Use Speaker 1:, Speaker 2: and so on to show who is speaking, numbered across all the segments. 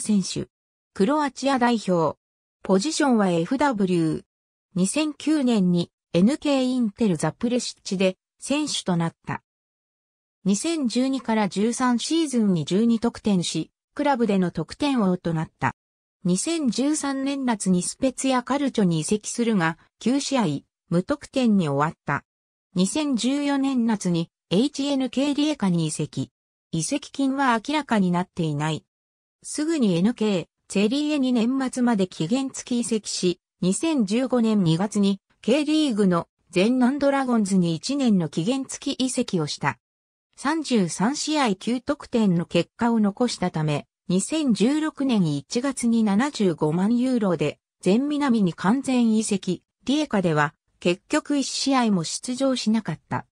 Speaker 1: 選手。クロアチア代表。ポジションは FW。2009年に NK インテルザプレシッチで選手となった。2012から13シーズンに12得点し、クラブでの得点王となった。2013年夏にスペツやカルチョに移籍するが、9試合、無得点に終わった。2014年夏に HNK リエカに移籍。移籍金は明らかになっていない。すぐに NK、チェリーエに年末まで期限付き移籍し、2015年2月に K リーグの全南ドラゴンズに1年の期限付き移籍をした。33試合9得点の結果を残したため、2016年1月に75万ユーロで、全南に完全移籍、リエカでは、結局1試合も出場しなかった。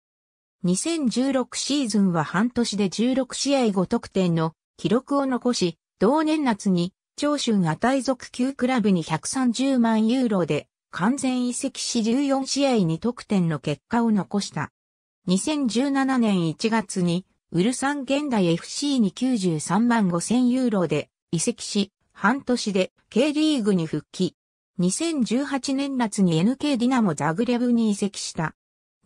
Speaker 1: 2016シーズンは半年で16試合5得点の記録を残し、同年夏に、長州が対属級クラブに130万ユーロで、完全移籍し14試合に得点の結果を残した。2017年1月に、ウルサン現代 FC に93万5千ユーロで移籍し、半年で K リーグに復帰。2018年夏に NK ディナモザグレブに移籍した。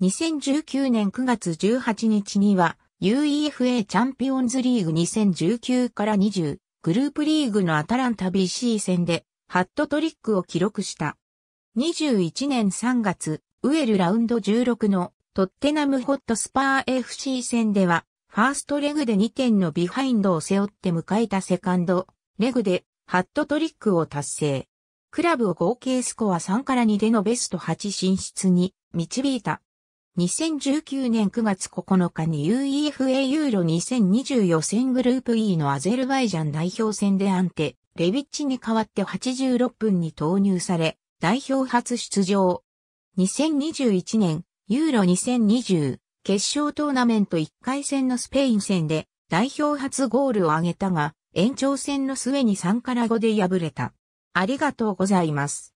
Speaker 1: 2019年9月18日には UEFA チャンピオンズリーグ2019から20グループリーグのアタランタ BC 戦でハットトリックを記録した。21年3月、ウエルラウンド16のトッテナムホットスパー FC 戦では、ファーストレグで2点のビハインドを背負って迎えたセカンド、レグでハットトリックを達成。クラブを合計スコア3から2でのベスト8進出に導いた。2019年9月9日に UEFA ユーロ2020予選グループ E のアゼルバイジャン代表戦でアンテ、レビッチに代わって86分に投入され、代表初出場。2021年、ユーロ2020決勝トーナメント1回戦のスペイン戦で代表初ゴールを挙げたが、延長戦の末に3から5で敗れた。ありがとうございます。